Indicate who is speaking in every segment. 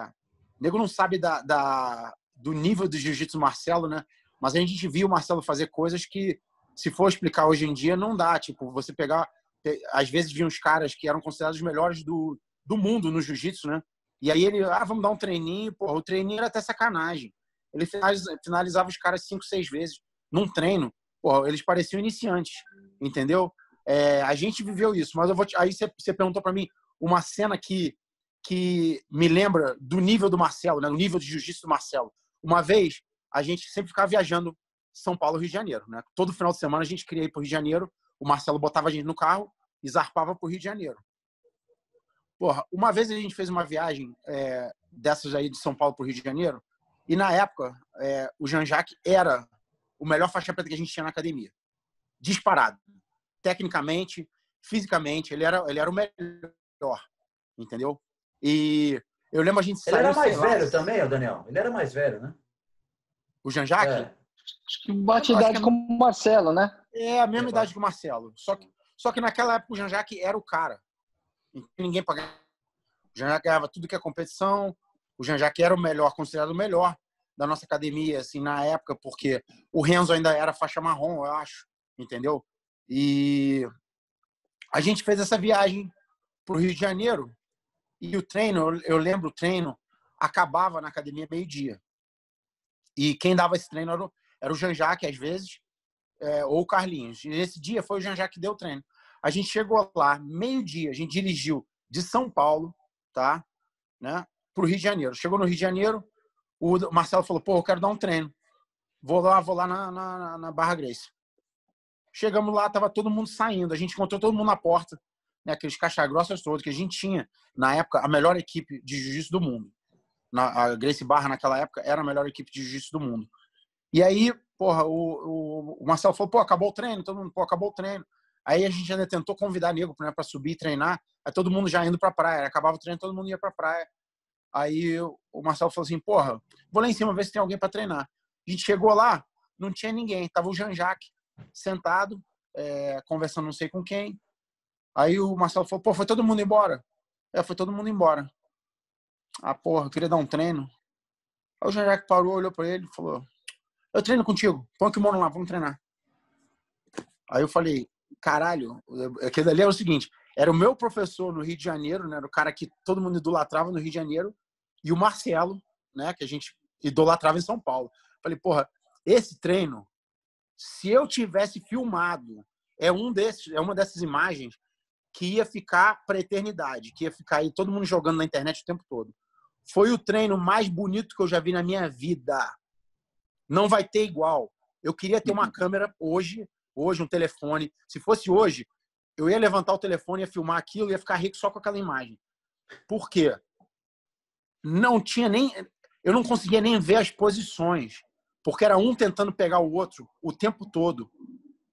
Speaker 1: O nego não sabe da, da, do nível do jiu-jitsu Marcelo, né? Mas a gente viu o Marcelo fazer coisas que, se for explicar hoje em dia, não dá. Tipo, você pegar. Às vezes vinha uns caras que eram considerados os melhores do, do mundo no jiu-jitsu, né? E aí ele, ah, vamos dar um treininho. Porra, o treininho era até sacanagem. Ele finalizava os caras cinco, seis vezes num treino. Porra, eles pareciam iniciantes, entendeu? É, a gente viveu isso, mas eu vou te... aí você perguntou para mim uma cena que que me lembra do nível do Marcelo, né? do nível de jiu-jitsu do Marcelo. Uma vez, a gente sempre ficava viajando São Paulo, Rio de Janeiro. Né? Todo final de semana a gente queria ir para o Rio de Janeiro, o Marcelo botava a gente no carro e zarpava para o Rio de Janeiro. Porra, uma vez a gente fez uma viagem é, dessas aí de São Paulo para o Rio de Janeiro, e na época é, o Jean-Jacques era o melhor faixa preta que a gente tinha na academia. Disparado. Tecnicamente, fisicamente, ele era, ele era o melhor. Entendeu? E eu lembro a gente Ele era mais velho lá, também, o Daniel? Ele era mais velho, né? O Jean-Jacques? É. Acho que bate idade que... É como o Marcelo, né? É, a mesma é, idade que o Marcelo. Só que, só que naquela época o Jean-Jacques era o cara. Ninguém pagava. O Jean-Jacques ganhava tudo que é competição. O Jean-Jacques era o melhor, considerado o melhor da nossa academia, assim, na época, porque o Renzo ainda era faixa marrom, eu acho, entendeu? E a gente fez essa viagem pro Rio de Janeiro e o treino, eu lembro, o treino acabava na academia meio-dia. E quem dava esse treino era o, era o às vezes, é, ou o Carlinhos. E esse dia foi o Janjaque que deu o treino. A gente chegou lá, meio-dia, a gente dirigiu de São Paulo, tá? Né, para o Rio de Janeiro. Chegou no Rio de Janeiro, o Marcelo falou: pô, eu quero dar um treino. Vou lá, vou lá na, na, na Barra Grace. Chegamos lá, tava todo mundo saindo. A gente encontrou todo mundo na porta né, aqueles caixa-grossas todos que a gente tinha, na época, a melhor equipe de jiu-jitsu do mundo. Na, a Grace Barra, naquela época, era a melhor equipe de jiu-jitsu do mundo. E aí, porra, o, o, o, Marcelo falou, pô, acabou o treino, todo mundo, pô, acabou o treino. Aí a gente ainda tentou convidar nego né, para subir e treinar, aí todo mundo já indo pra praia. Acabava o treino, todo mundo ia pra praia. Aí o Marcelo falou assim, porra, vou lá em cima ver se tem alguém para treinar. A gente chegou lá, não tinha ninguém, tava o Jean-Jacques sentado, é, conversando não sei com quem, Aí o Marcelo falou, pô, foi todo mundo embora? É, foi todo mundo embora. Ah, porra, eu queria dar um treino. Aí o Jean-Jacques parou, olhou pra ele e falou, eu treino contigo, põe o kimono lá, vamos treinar. Aí eu falei, caralho, aquele é ali era o seguinte, era o meu professor no Rio de Janeiro, né, era o cara que todo mundo idolatrava no Rio de Janeiro, e o Marcelo, né, que a gente idolatrava em São Paulo. falei, porra, esse treino, se eu tivesse filmado, é um desses, é uma dessas imagens que ia ficar para eternidade, que ia ficar aí todo mundo jogando na internet o tempo todo. Foi o treino mais bonito que eu já vi na minha vida. Não vai ter igual. Eu queria ter uma uhum. câmera hoje, hoje um telefone. Se fosse hoje, eu ia levantar o telefone, ia filmar aquilo, ia ficar rico só com aquela imagem. Por quê? Não tinha nem, eu não conseguia nem ver as posições, porque era um tentando pegar o outro o tempo todo,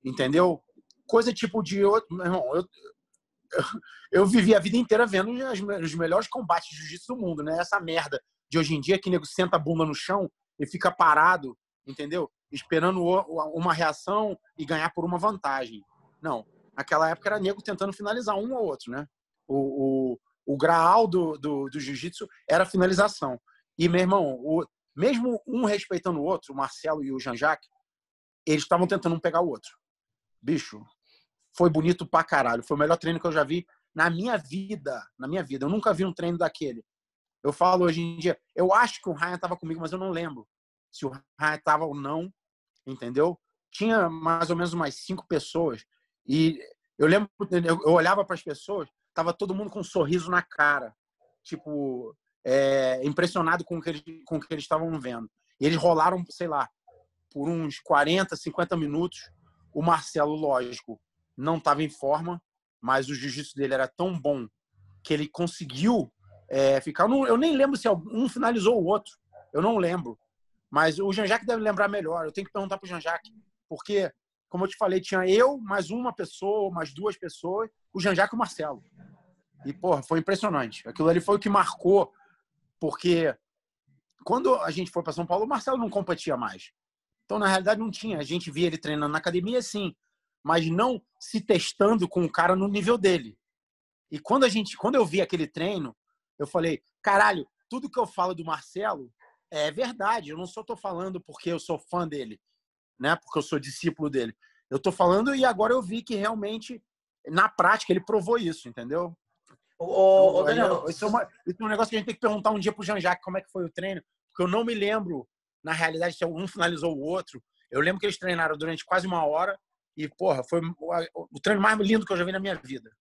Speaker 1: entendeu? Coisa tipo de outro, meu irmão, eu, eu, vivi a vida inteira vendo as, os melhores combates de jiu-jitsu do mundo, né? Essa merda de hoje em dia que nego senta a bunda no chão e fica parado, entendeu? Esperando uma reação e ganhar por uma vantagem. Não. Naquela época era nego tentando finalizar um ou outro, né? O, o, o graal do, do, do jiu-jitsu era finalização. E, meu irmão, o, mesmo um respeitando o outro, o Marcelo e o Jean-Jacques, eles estavam tentando um pegar o outro. Bicho, foi bonito pra caralho. Foi o melhor treino que eu já vi na minha vida. Na minha vida. Eu nunca vi um treino daquele. Eu falo hoje em dia, eu acho que o Ryan tava comigo, mas eu não lembro se o Ryan tava ou não, entendeu? Tinha mais ou menos umas cinco pessoas e eu lembro, eu olhava para as pessoas, tava todo mundo com um sorriso na cara, tipo, é, impressionado com o que eles, com o que eles estavam vendo. E eles rolaram, sei lá, por uns 40, 50 minutos, o Marcelo, lógico, não estava em forma, mas o jiu-jitsu dele era tão bom que ele conseguiu é, ficar. Eu, não, eu, nem lembro se é um finalizou o outro, eu não lembro. Mas o Jean-Jacques deve lembrar melhor. Eu tenho que perguntar para o Jean-Jacques, porque, como eu te falei, tinha eu, mais uma pessoa, mais duas pessoas, o Jean-Jacques e o Marcelo. E, porra, foi impressionante. Aquilo ali foi o que marcou, porque quando a gente foi para São Paulo, o Marcelo não competia mais. Então, na realidade, não tinha. A gente via ele treinando na academia, sim mas não se testando com o cara no nível dele. E quando a gente, quando eu vi aquele treino, eu falei, caralho, tudo que eu falo do Marcelo é verdade. Eu não só tô falando porque eu sou fã dele, né? Porque eu sou discípulo dele. Eu tô falando e agora eu vi que realmente na prática ele provou isso, entendeu? Ô, então, é, Daniel, isso é, é, um negócio que a gente tem que perguntar um dia pro Jean-Jacques como é que foi o treino, porque eu não me lembro, na realidade, se um finalizou o outro. Eu lembro que eles treinaram durante quase uma hora, e, porra, foi o treino mais lindo que eu já vi na minha vida.